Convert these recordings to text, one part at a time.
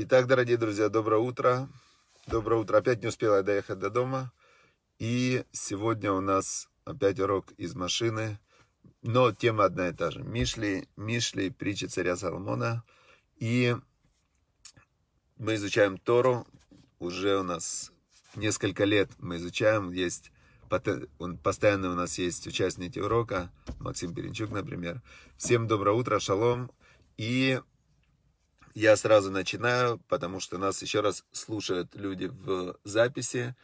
Итак, дорогие друзья, доброе утро. Доброе утро. Опять не успела я доехать до дома. И сегодня у нас опять урок из машины. Но тема одна и та же. Мишли, Мишли, притчи царя Соломона. И мы изучаем Тору. Уже у нас несколько лет мы изучаем. Есть постоянно у нас есть участники урока. Максим Перенчук, например. Всем доброе утро, шалом. И я сразу начинаю, потому что нас еще раз слушают люди в записи,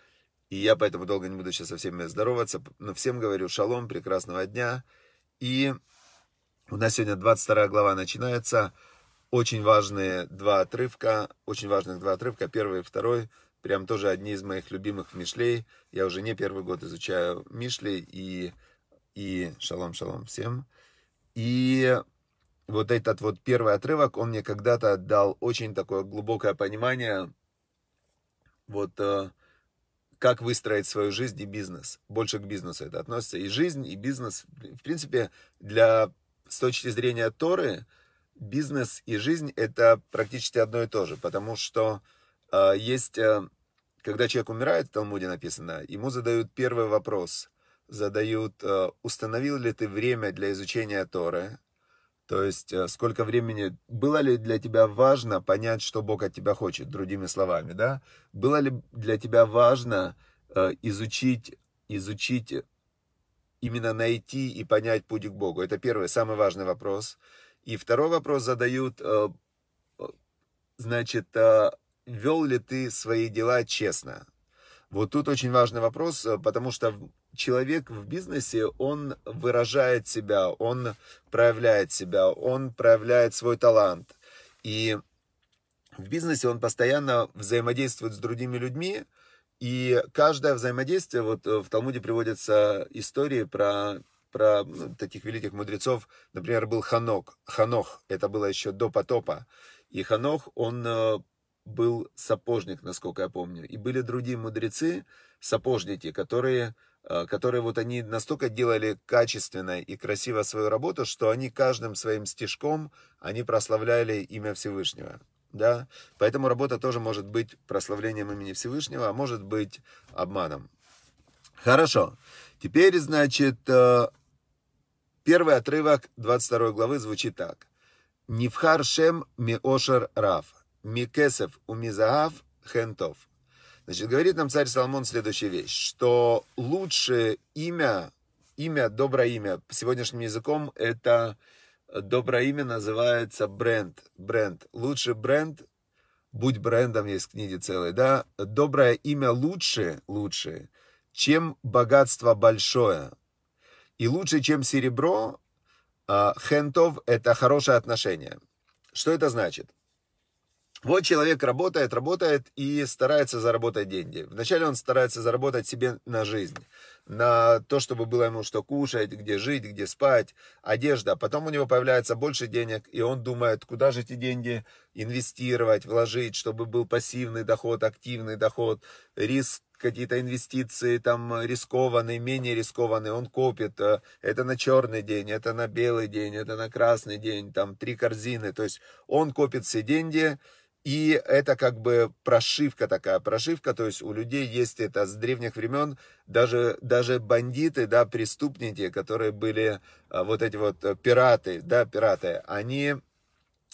и я поэтому долго не буду сейчас со всеми здороваться, но всем говорю шалом, прекрасного дня. И у нас сегодня 22 глава начинается. Очень важные два отрывка, очень важных два отрывка, первый и второй, прям тоже одни из моих любимых Мишлей. Я уже не первый год изучаю Мишлей и, и шалом, шалом всем. И вот этот вот первый отрывок, он мне когда-то дал очень такое глубокое понимание, вот э, как выстроить свою жизнь и бизнес. Больше к бизнесу это относится. И жизнь, и бизнес, в принципе, для, с точки зрения Торы, бизнес и жизнь это практически одно и то же, потому что э, есть, э, когда человек умирает, в Талмуде написано, ему задают первый вопрос, задают, э, установил ли ты время для изучения Торы, то есть, э, сколько времени... Было ли для тебя важно понять, что Бог от тебя хочет, другими словами, да? Было ли для тебя важно э, изучить, изучить, э, именно найти и понять путь к Богу? Это первый, самый важный вопрос. И второй вопрос задают, значит, вел ли ты свои дела честно? Вот тут очень важный вопрос, потому что человек в бизнесе, он выражает себя, он проявляет себя, он проявляет свой талант. И в бизнесе он постоянно взаимодействует с другими людьми, и каждое взаимодействие, вот э, в Талмуде приводятся истории про про ну, таких великих мудрецов, например, был Ханок, Ханох, это было еще до потопа, и Ханох, он э, был сапожник, насколько я помню, и были другие мудрецы, сапожники, которые Э, которые вот они настолько делали качественно и красиво свою работу, что они каждым своим стежком они прославляли имя Всевышнего. Да? Поэтому работа тоже может быть прославлением имени Всевышнего, а может быть обманом. Хорошо. Теперь, значит, э, первый отрывок 22 главы звучит так. Нивхар шем миошер раф, микесев умизаав хентов. Значит, говорит нам царь Соломон следующую вещь, что лучшее имя, имя, доброе имя, сегодняшним языком это доброе имя называется бренд. Бренд. Лучший бренд, будь брендом, есть книги целые, да. Доброе имя лучше, лучше, чем богатство большое. И лучше, чем серебро, а хентов – это хорошее отношение. Что это значит? Вот человек работает, работает и старается заработать деньги. Вначале он старается заработать себе на жизнь, на то, чтобы было ему что кушать, где жить, где спать, одежда. А потом у него появляется больше денег, и он думает, куда же эти деньги инвестировать, вложить, чтобы был пассивный доход, активный доход, риск какие-то инвестиции там рискованные, менее рискованные, он копит. Э, это на черный день, это на белый день, это на красный день, там три корзины. То есть он копит все деньги, и это как бы прошивка такая, прошивка, то есть у людей есть это с древних времен, даже, даже бандиты, да, преступники, которые были а, вот эти вот э, пираты, да, пираты, они,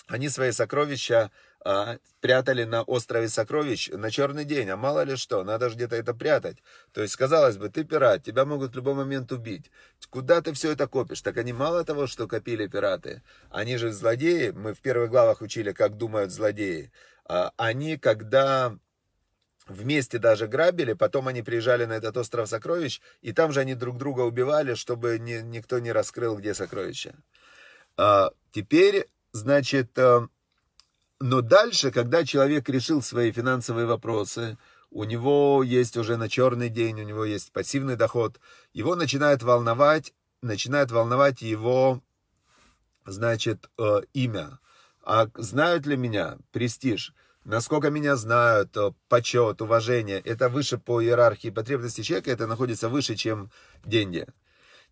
они свои сокровища а прятали на острове сокровищ на черный день, а мало ли что, надо же где-то это прятать. То есть, казалось бы, ты пират, тебя могут в любой момент убить. Куда ты все это копишь? Так они мало того, что копили пираты, они же злодеи, мы в первых главах учили, как думают злодеи, а они, когда вместе даже грабили, потом они приезжали на этот остров сокровищ, и там же они друг друга убивали, чтобы ни, никто не раскрыл, где сокровища. А теперь, значит, э, но дальше, когда человек решил свои финансовые вопросы, у него есть уже на черный день, у него есть пассивный доход, его начинает волновать, начинает волновать его, значит, э, имя. А знают ли меня? Престиж. Насколько меня знают, э, почет, уважение, это выше по иерархии потребностей человека, это находится выше, чем деньги.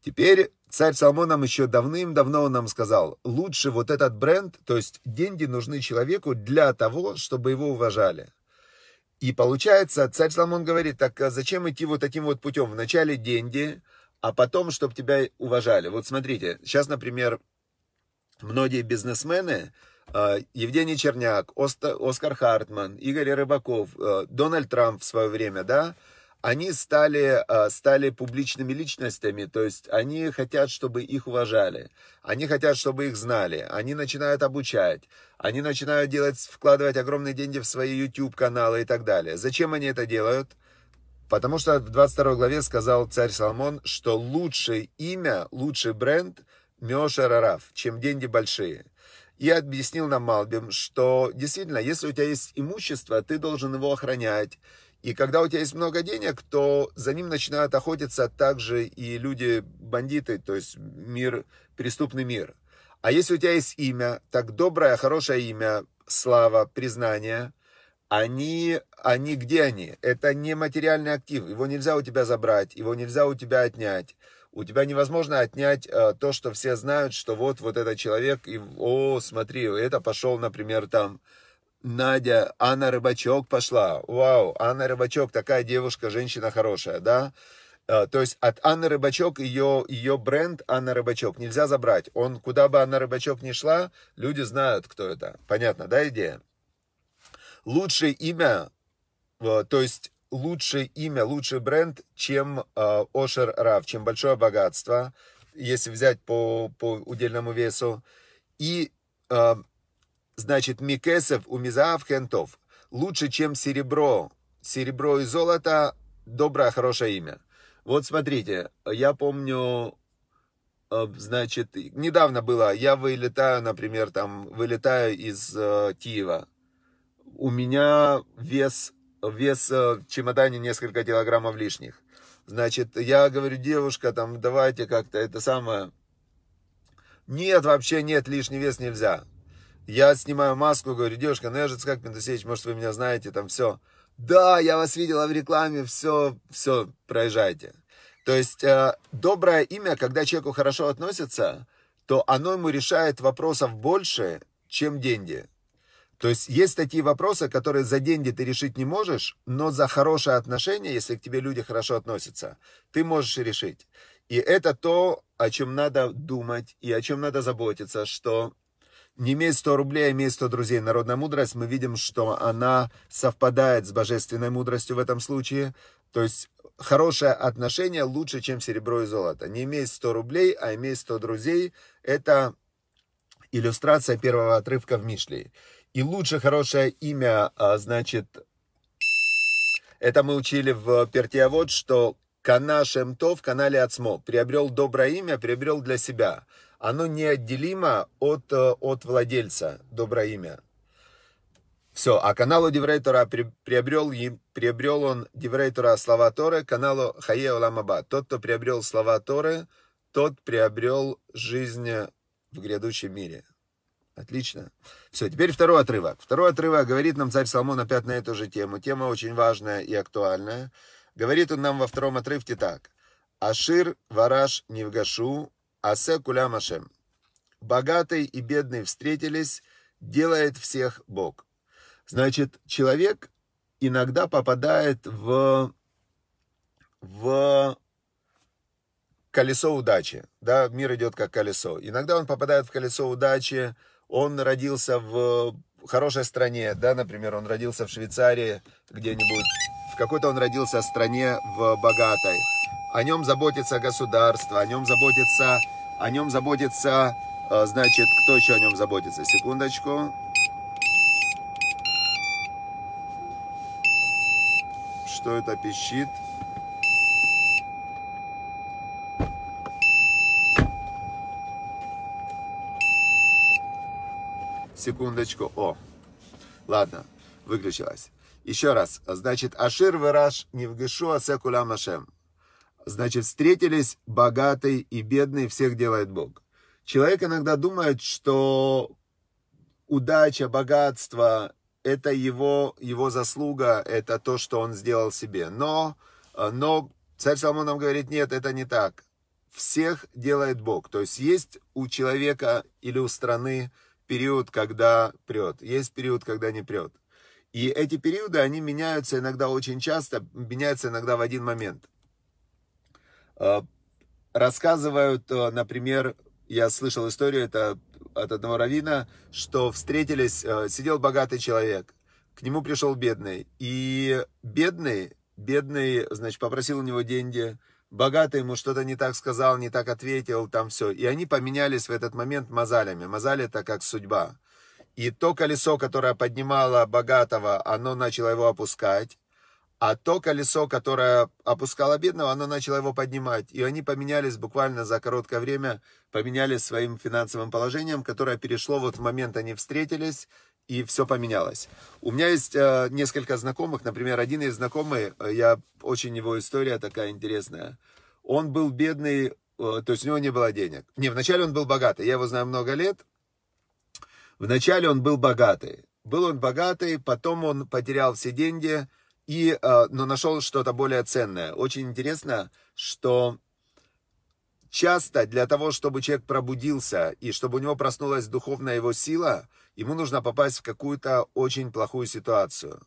Теперь царь Соломон нам еще давным-давно нам сказал, лучше вот этот бренд, то есть деньги нужны человеку для того, чтобы его уважали. И получается, царь Соломон говорит, так а зачем идти вот таким вот путем? Вначале деньги, а потом, чтобы тебя уважали. Вот смотрите, сейчас, например, многие бизнесмены, а, Евгений Черняк, Оскар Хартман, Игорь Рыбаков, э, Дональд Трамп в свое время, да, они стали, э, стали публичными личностями, то есть они хотят, чтобы их уважали, они хотят, чтобы их знали, они начинают обучать, они начинают делать, вкладывать огромные деньги в свои YouTube-каналы и так далее. Зачем они это делают? Потому что в 22 главе сказал царь Соломон, что лучшее имя, лучший бренд Меша Рараф, чем деньги большие. И объяснил нам Малбим, что действительно, если у тебя есть имущество, ты должен его охранять, и когда у тебя есть много денег, то за ним начинают охотиться также и люди, бандиты, то есть мир, преступный мир. А если у тебя есть имя, так доброе, хорошее имя, слава, признание, они, они где они? Это не материальный актив, его нельзя у тебя забрать, его нельзя у тебя отнять. У тебя невозможно отнять э, то, что все знают, что вот, вот этот человек, и, о, смотри, это пошел, например, там, Надя, Анна Рыбачок пошла. Вау, Анна Рыбачок, такая девушка, женщина хорошая, да? Э, то есть от Анны Рыбачок, ее, ее бренд Анна Рыбачок нельзя забрать. Он, куда бы Анна Рыбачок ни шла, люди знают, кто это. Понятно, да, идея? Лучшее имя, э, то есть лучшее имя, лучший бренд, чем э, Ошер Рав, чем большое богатство, если взять по, по удельному весу. И Значит, Микесов у Мизаавхентов лучше, чем серебро. Серебро и золото – доброе, хорошее имя. Вот смотрите, я помню, э, значит, недавно было, я вылетаю, например, там, вылетаю из э, Киева. У меня вес, вес э, в чемодане несколько килограммов лишних. Значит, я говорю, девушка, там, давайте как-то это самое. Нет, вообще нет, лишний вес нельзя. Я снимаю маску, говорю, девушка, ну я же как Пентусевич, может, вы меня знаете, там все. Да, я вас видела в рекламе, все, все, проезжайте. То есть э, доброе имя, когда человеку хорошо относится, то оно ему решает вопросов больше, чем деньги. То есть есть такие вопросы, которые за деньги ты решить не можешь, но за хорошее отношение, если к тебе люди хорошо относятся, ты можешь решить. И это то, о чем надо думать и о чем надо заботиться, что не имей 100 рублей, а имей 100 друзей. Народная мудрость, мы видим, что она совпадает с божественной мудростью в этом случае. То есть хорошее отношение лучше, чем серебро и золото. Не имей 100 рублей, а имей 100 друзей. Это иллюстрация первого отрывка в Мишле. И лучше хорошее имя, а, значит, это мы учили в Пертиавод, что Канашем То в канале Ацмо приобрел доброе имя, приобрел для себя оно неотделимо от, э, от владельца, доброе имя. Все, а каналу Деврейтора приобрел, приобрел он Деврейтора слова Торы, каналу Хае Оламаба. Тот, кто приобрел слова Торы, тот приобрел жизнь в грядущем мире. Отлично. Все, теперь второй отрывок. Второй отрывок говорит нам царь Соломон опять на эту же тему. Тема очень важная и актуальная. Говорит он нам во втором отрывке так. Ашир вараш невгашу, Асе кулям Ашем. Богатый и бедный встретились, делает всех Бог. Значит, человек иногда попадает в, в колесо удачи. Да, мир идет как колесо. Иногда он попадает в колесо удачи, он родился в хорошей стране, да, например, он родился в Швейцарии где-нибудь, в какой-то он родился в стране в богатой, о нем заботится государство, о нем заботится, о нем заботится, э, значит, кто еще о нем заботится? Секундочку. Что это пищит? Секундочку. О, ладно, выключилась. Еще раз. Значит, Ашир Вираш Невгешуа Секулям Ашем. Значит, встретились богатый и бедный, всех делает Бог. Человек иногда думает, что удача, богатство – это его, его заслуга, это то, что он сделал себе. Но, но царь Соломон нам говорит, нет, это не так. Всех делает Бог. То есть есть у человека или у страны период, когда прет, есть период, когда не прет. И эти периоды, они меняются иногда очень часто, меняются иногда в один момент. Э, рассказывают, э, например, я слышал историю это от одного равина, что встретились, э, сидел богатый человек, к нему пришел бедный, и бедный, бедный, значит, попросил у него деньги, богатый ему что-то не так сказал, не так ответил, там все. И они поменялись в этот момент мозалями. Мозаль это как судьба. И то колесо, которое поднимало богатого, оно начало его опускать. А то колесо, которое опускало бедного, оно начало его поднимать. И они поменялись буквально за короткое время, поменялись своим финансовым положением, которое перешло вот в момент они встретились, и все поменялось. У меня есть э, несколько знакомых, например, один из знакомых, э, я очень его история такая интересная. Он был бедный, э, то есть у него не было денег. Не, вначале он был богатый, я его знаю много лет. Вначале он был богатый. Был он богатый, потом он потерял все деньги, и, а, но нашел что-то более ценное. Очень интересно, что часто для того, чтобы человек пробудился и чтобы у него проснулась духовная его сила, ему нужно попасть в какую-то очень плохую ситуацию.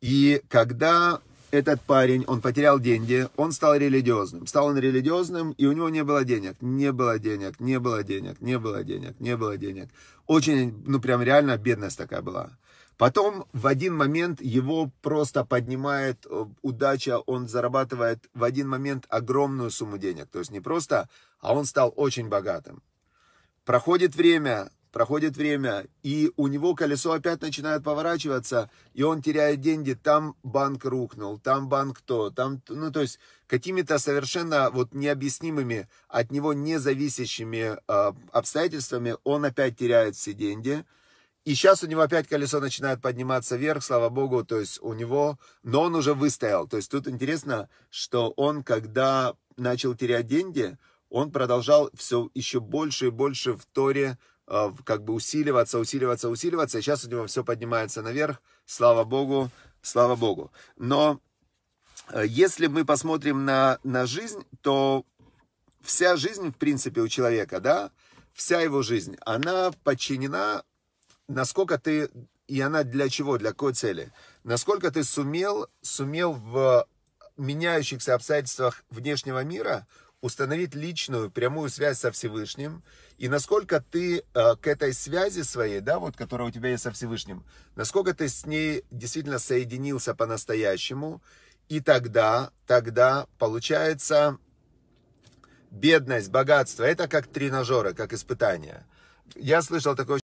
И когда этот парень, он потерял деньги, он стал религиозным. Стал он религиозным, и у него не было денег. Не было денег, не было денег, не было денег, не было денег. Очень, ну прям реально бедность такая была. Потом в один момент его просто поднимает э, удача, он зарабатывает в один момент огромную сумму денег. То есть не просто, а он стал очень богатым. Проходит время, проходит время, и у него колесо опять начинает поворачиваться, и он теряет деньги. Там банк рухнул, там банк то, там, ну то есть какими-то совершенно вот необъяснимыми, от него независящими э, обстоятельствами он опять теряет все деньги. И сейчас у него опять колесо начинает подниматься вверх, слава богу, то есть у него, но он уже выстоял. То есть тут интересно, что он, когда начал терять деньги, он продолжал все еще больше и больше в Торе э, как бы усиливаться, усиливаться, усиливаться. И сейчас у него все поднимается наверх, слава богу, слава богу. Но э, если мы посмотрим на, на жизнь, то вся жизнь, в принципе, у человека, да, вся его жизнь, она подчинена насколько ты, и она для чего, для какой цели, насколько ты сумел, сумел в меняющихся обстоятельствах внешнего мира установить личную прямую связь со Всевышним, и насколько ты э, к этой связи своей, да, вот, которая у тебя есть со Всевышним, насколько ты с ней действительно соединился по-настоящему, и тогда, тогда получается бедность, богатство, это как тренажеры, как испытания. Я слышал такое